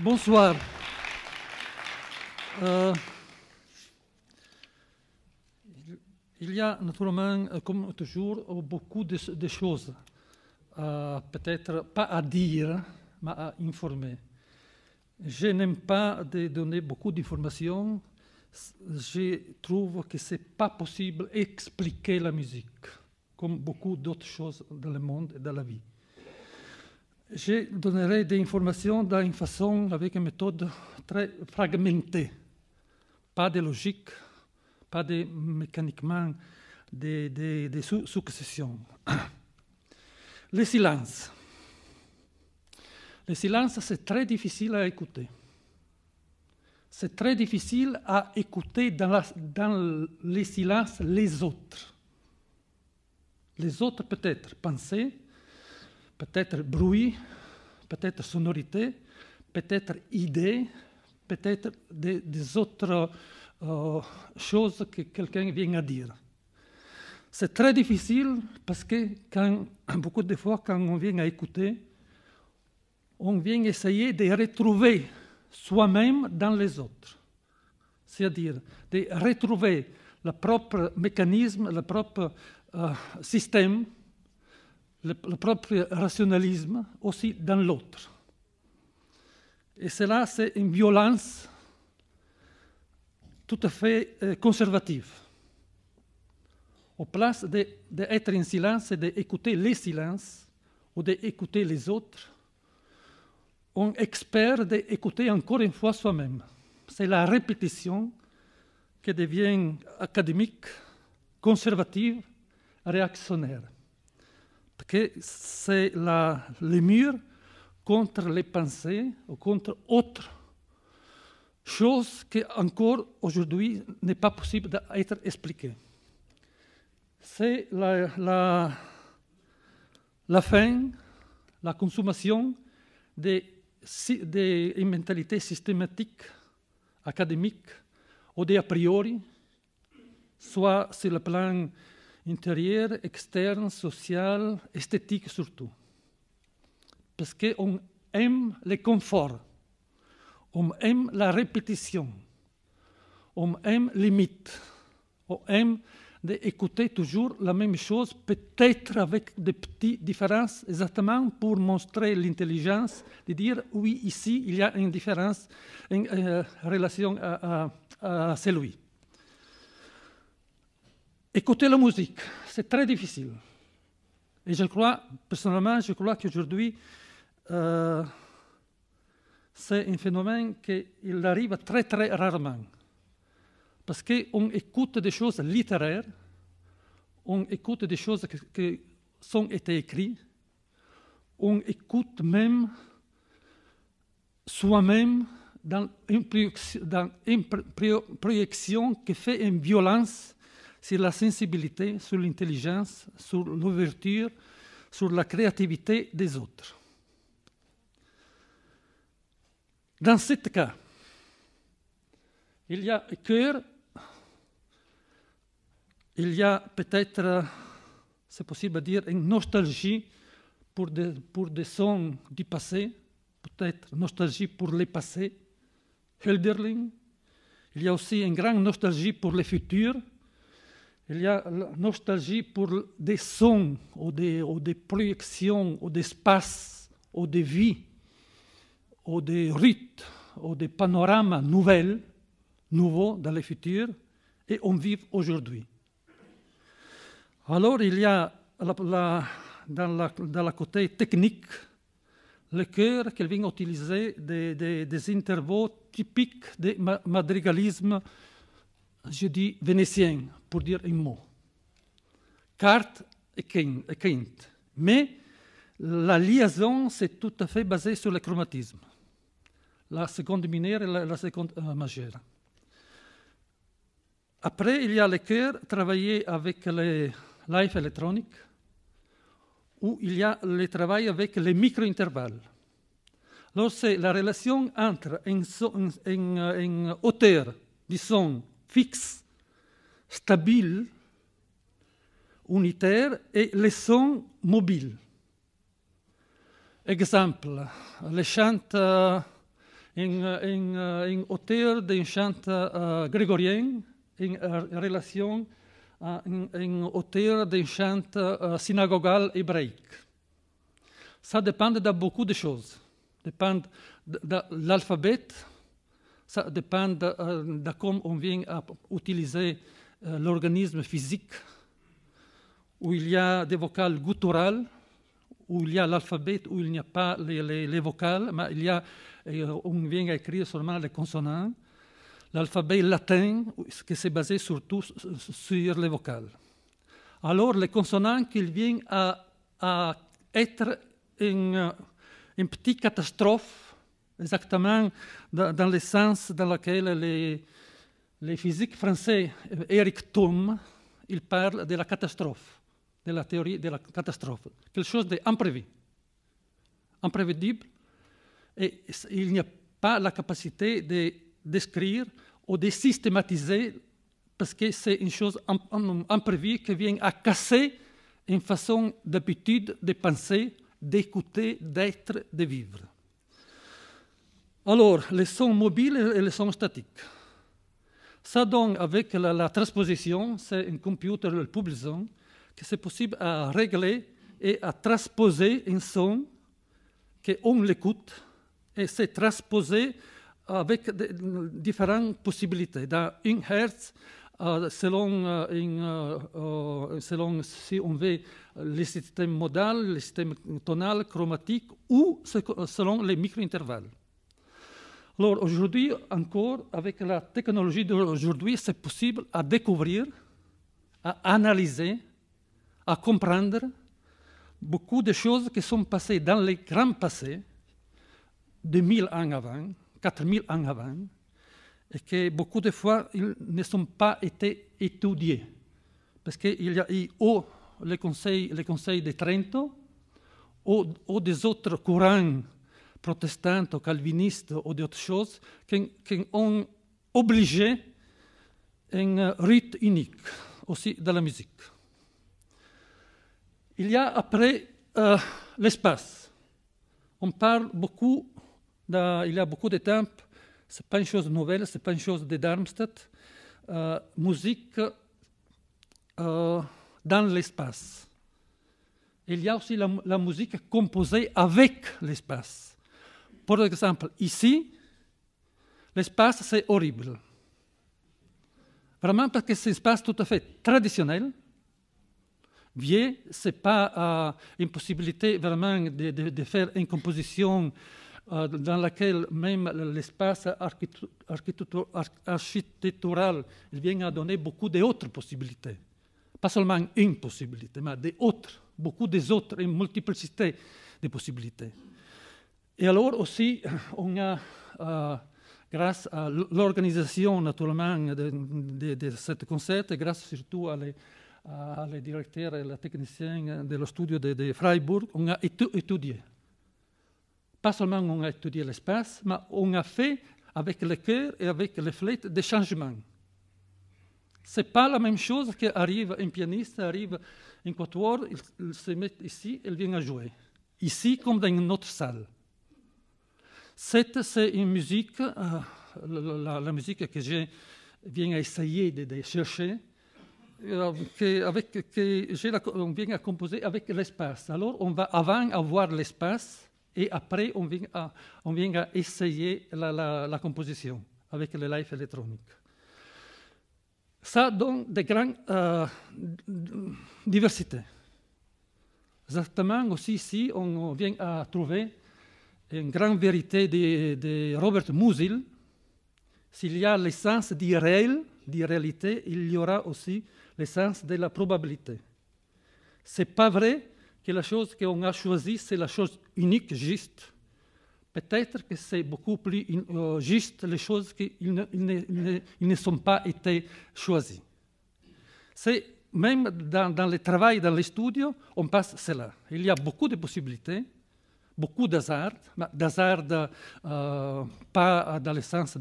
Bonsoir. Euh, il y a naturellement, euh, comme toujours, beaucoup de, choses, euh, peut-être pas à dire, mais à informer. Je n'aime pas de donner beaucoup d'informations. Je trouve que ce n'est pas possible d'expliquer la musique, comme beaucoup d'autres choses dans le monde et dans la vie je donnerai des informations d'une façon, avec une méthode très fragmentée. Pas de logique, pas de mécaniquement des de, successions. Le silence. Le silence, c'est très difficile à écouter. C'est très difficile à écouter dans, le silence les les autres. Les autres peut-être penser, peut-être bruit, peut-être sonorité, peut-être idée, peut-être des, autres euh, choses que quelqu'un vient à dire. C'est très difficile parce que beaucoup de fois, quand on vient à écouter, on vient essayer de retrouver soi-même dans les autres. C'est-à-dire de retrouver le propre mécanisme, le propre euh, système le, propre rationalisme aussi dans l'autre. Et cela, c'est une violence tout à fait euh, conservative. Au place d'être en silence et d'écouter les silences ou d'écouter les autres, on espère d'écouter encore une fois soi-même. C'est la répétition qui devient académique, conservative, réactionnaire c'est le mur contre les pensées ou contre autre chose qui encore aujourd'hui n'est pas possible d'être expliquée. C'est la, fin, la consommation de mentalité mentalités systématiques, académiques ou des a priori, soit sur le plan intérieure, externe, sociale, esthétique surtout. Parce qu'on aime le confort, on aime la répétition, on aime limite, on aime d'écouter toujours la même chose, peut-être avec des petites différences, exactement pour montrer l'intelligence, de dire oui, ici, il y a une différence en euh, relation à, à, à celui. Écouter la musique, c'est très difficile. Et je crois, personnellement, je crois qu'aujourd'hui, euh, c'est un phénomène qui arrive très très rarement. Parce qu'on écoute des choses littéraires, on écoute des choses qui, sont été écrites, on écoute même soi-même dans une projection qui fait une violence sur la sensibilité, sur l'intelligence, sur l'ouverture, sur la créativité des autres. Dans ce cas, il y a cœur, il y a peut-être, c'est possible de dire, une nostalgie pour des, pour des sons du passé, peut-être nostalgie pour le passé, Helderling. Il y a aussi une grande nostalgie pour le futur, il y a la nostalgie pour des sons ou des, projections ou des espaces ou des vies ou des rites ou des panoramas nouvelles, nouveaux dans le futur et on vit aujourd'hui. Alors il y a dans, la, côté technique le cœur qui vient utiliser des, des, typiques du madrigalisme je dis vénitien pour dire un mot. Carte et quinte. Mais la liaison, c'est tout à fait basé sur le chromatisme. La seconde mineure et la, seconde euh, majeure. Après, il y a le cœur travaillé avec les live électroniques, où il y a le travail avec les micro-intervalles. Lorsque c'est la relation entre une hauteur du son fixe, stable, unitaire et les sons mobiles. Exemple, les chant, en, en, d'un chant euh, grégorien en euh, relation à euh, en, hauteur d'un chant synagogal hébraïque. Ça dépend de beaucoup de choses. Dépend de l'alphabet, ça dépend de, euh, comment on vient à utiliser euh, l'organisme physique, où il y a des vocales gutturales, où il y a l'alphabet, où il n'y a pas les, vocales, mais il y a, euh, on vient à écrire seulement les consonants. L'alphabet latin, qui s'est basé surtout sur les vocales. Alors, les consonants qu'il vient à, être une petite catastrophe exactement dans, le sens dans lequel les, les physiques français, Eric Thom il parle de la catastrophe, de la théorie de la catastrophe, quelque chose d'imprévu, imprévisible, et il n'y a pas la capacité de décrire ou de systématiser parce que c'est une chose imprévue qui vient à casser une façon d'habitude de penser, d'écouter, d'être, de vivre. Alors, les sons mobiles et les sons statiques. Ça donc, avec la, transposition, c'est un computer le publisant, que c'est possible à régler et à transposer un son qu'on l'écoute et c'est transposé avec différentes possibilités. Dans 1 Hertz, euh, euh, euh, selon, si on veut les systèmes modal, les systèmes tonal, chromatique ou selon les micro-intervalles. Alors aujourd'hui encore, avec la technologie d'aujourd'hui, c'est possible à découvrir, à analyser, à comprendre beaucoup de choses qui sont passées dans les grands passés, 2000 ans avant, 4000 ans avant, et que beaucoup de fois, ils ne sont pas été étudiés. Parce qu'il y a eu ou les conseils, les de Trento, ou des autres courants protestantes ou calvinistes ou d'autres choses, qui, ont obligé un rite unique, aussi de la musique. Il y a après euh, l'espace. On parle beaucoup, il y a beaucoup de temps, ce n'est pas une chose nouvelle, ce n'est pas une chose de Darmstadt, euh, musique euh, dans l'espace. Il y a aussi la musique composée avec l'espace. Pour exemple, ici, l'espace, c'est horrible. Vraiment parce que c'est un espace tout à fait traditionnel. Vieux, ce n'est pas une euh, possibilité vraiment de, faire une composition euh, dans laquelle même l'espace architectural vient à donner beaucoup d'autres possibilités. Pas seulement une possibilité, mais d'autres, beaucoup d'autres, une multiplicité de possibilités. Et alors ah, aussi, grâce à l'organisation naturellement de, de, de cette concert, et grâce surtout à les, directeurs et les techniciens de l'étude studio de, Freiburg, on a étudié. Pas seulement on a étudié l'espace, mais on a fait avec le cœur et avec les flèches des changements. Ce n'est pas la même chose qu'arrive un pianiste, arrive un quatuor, il, se met ici, il vient à jouer. Ici, comme dans une autre salle. Cette, c'est une musique, euh, la, musique que j'ai bien essayé de, de chercher, euh, vient à composer avec l'espace. Alors, on va avant avoir l'espace et après, on vient à, essayer la, composition avec le live électronique. Ça donne de grandes euh, diversités. Exactement, aussi ici, on vient à trouver une grande vérité de, Robert Musil, s'il y a l'essence du réel, réalité, il y aura aussi l'essence de la probabilité. C'est pas vrai que la chose qu'on a choisie, c'est la chose unique, juste. Peut-être que c'est beaucoup plus euh, juste les choses qui ne, sont pas été choisies. C'est même dans, dans le travail, dans les studios, on passe cela. Il y a beaucoup de possibilités beaucoup d'hasard, bah, d'hasard euh, pas dans le sens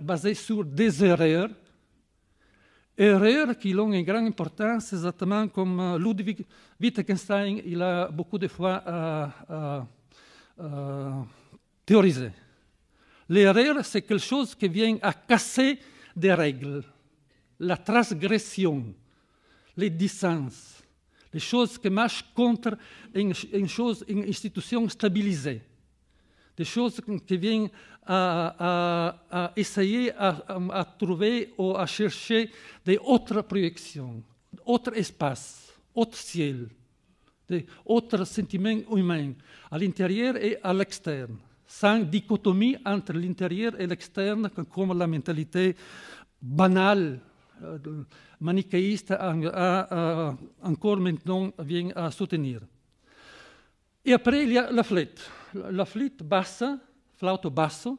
basé sur des erreurs, erreurs qui ont une grande importance, exactement comme euh, Ludwig Wittgenstein, il a beaucoup de fois euh, euh, théorisé. L'erreur, c'est quelque chose qui vient à casser des règles, la transgression, les distances des choses qui marchent contre une, institution stabilisée, des choses qui viennent à, essayer à, trouver ou à chercher des autres projections, d'autres espaces, d'autres ciels, d'autres sentiments humains, à l'intérieur et à l'externe, sans dichotomie entre l'intérieur et l'externe, comme la mentalité banale manichéiste encore maintenant vient à soutenir. Et après, il y a la flûte. La flûte basse, flauto basso,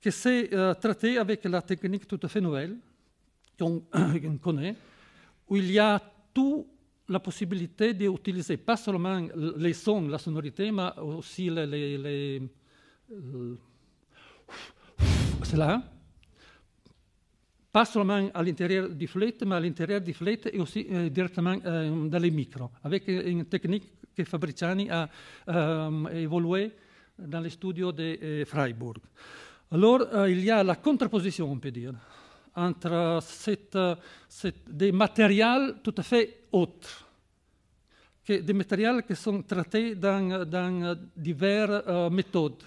qui s'est euh, traitée avec la technique tout à fait nouvelle, qu'on connaît, où il y a toute la possibilité d'utiliser pas seulement les sons, la sonorité, mais aussi les... Euh, hein? passo all'interno à l'intérieur ma all'interno mais à e eh, du direttamente et aussi euh, directement euh, avec eh, une technique che Fabriciani ha euh, évolué dans les studios de eh, Freiburg. Allora, euh, il y a la contrapposizione, on peut dire, tra dei materiali des matériaux tout à fait autres, que des matériaux qui sont traités dans, da diverses euh, méthodes,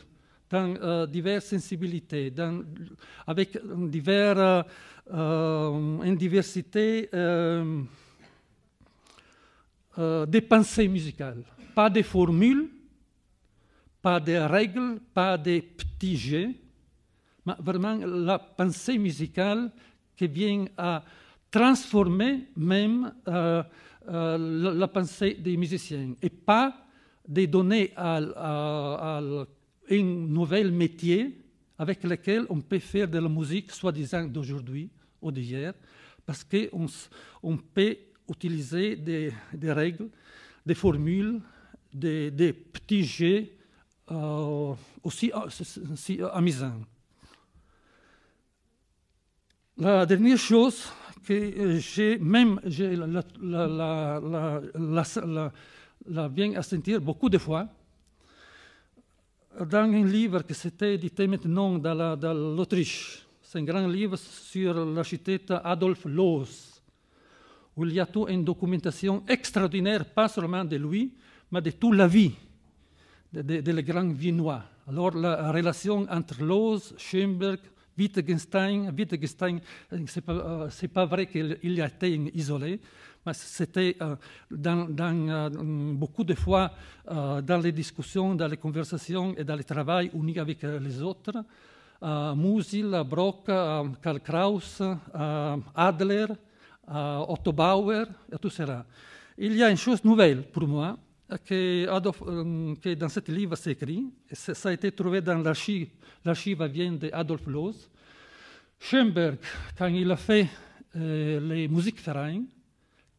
dans euh, diverses sensibilités, dans, Euh, une diversité euh, euh, des pensées musicales. Pas des formules, pas des règles, pas des petits jeux, mais vraiment la pensée musicale qui vient à transformer même la, pensée des musiciens et pas de donner à, à un nouvel métier avec lesquels on peut faire de la musique soi-disant d'aujourd'hui ou d'hier, parce qu'on on peut utiliser des, règles, des formules, des, petits jeux euh, aussi, euh, euh, amusants. La dernière chose que j'ai même j'ai la, la, la, bien à sentir beaucoup de fois, dans un livre qui s'était édité maintenant dans l'Autriche. C'est un grand livre sur l'architecte Adolf Loos, où il y a toute une documentation extraordinaire, pas seulement de lui, mais de toute la vie des de, grands viennois. Alors la relation entre Loos, Schoenberg, Wittgenstein, Wittgenstein, euh, c'est pas, euh, pas vrai qu'il a été isolé, mais C'était euh, dans, euh, beaucoup de fois euh, dans les discussions, dans les conversations et dans les travail unis avec les autres. Musil, Brock, Karl Kraus, Adler, Otto Bauer, et tout cela. Il y a une chose nouvelle pour moi que, dans ce livre s'écrit, ça a été trouvé dans l'archive, l'archive vient d'Adolf Loos. Schoenberg, quand il a fait les musiques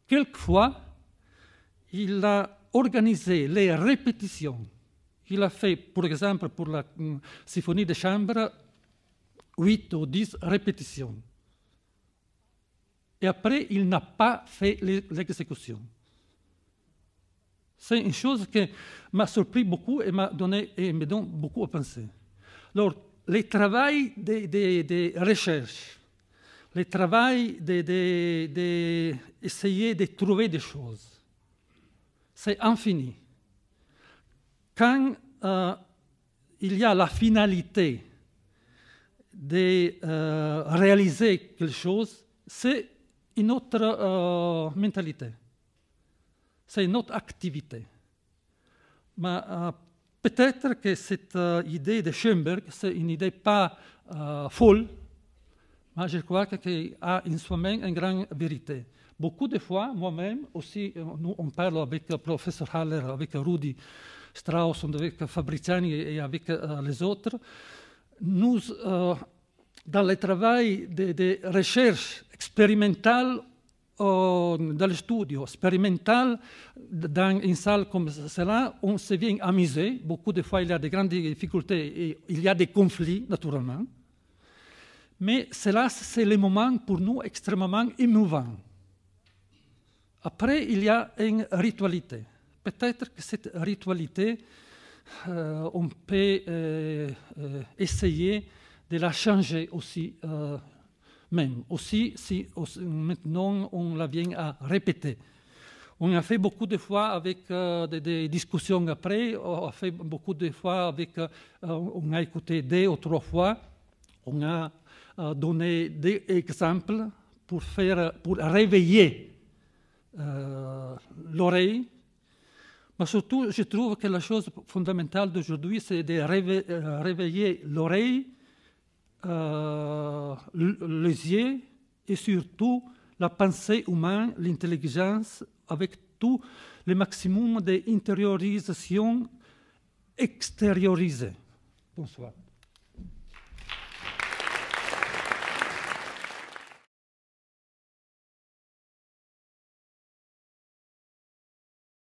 Quelquefois, il a organisé les répétitions. Il a fait, par exemple, pour la mm, symphonie de chambre, huit ou dix répétitions. Et après, il n'a pas fait l'exécution. C'est une chose qui m'a surpris beaucoup et m'a donné et me donne beaucoup à penser. Alors, le travail des de, recherche... recherches, le travail d'essayer de, trouver des choses. C'est infini. Quand euh, il y a la finalité de euh, réaliser quelque chose, c'est une autre euh, mentalité. C'est une autre activité. Mais peut-être que cette idée de Schoenberg, c'est une idée pas folle, mais je crois qu'il a en soi-même une grande vérité. Beaucoup de fois, moi-même aussi, euh, nous, on parle avec le professeur Haller, avec Rudi Strauss, avec Fabriciani et avec euh, les autres. Nous, euh, dans le travail de, recherche expérimentale, dans le studio expérimental, dans une salle comme cela, on se vient amuser. Beaucoup de fois, il y a des grandes difficultés et il y a des conflits, naturellement. Mais cela, c'est le moment pour nous extrêmement émouvant. Après, il y a une ritualité. Peut-être que cette ritualité, euh, on peut euh, euh, essayer de la changer aussi, même. Aussi, si maintenant on la vient à répéter. On a fait beaucoup de fois avec des, des, discussions après, on a fait beaucoup de fois avec, on a écouté deux ou trois fois, on a euh, donner des exemples pour, faire, pour réveiller euh, l'oreille. Mais surtout, je trouve que la chose fondamentale d'aujourd'hui, c'est de euh, réveiller l'oreille, les yeux et surtout la pensée humaine, l'intelligence, avec tout le maximum d'intériorisation extériorisée. Bonsoir.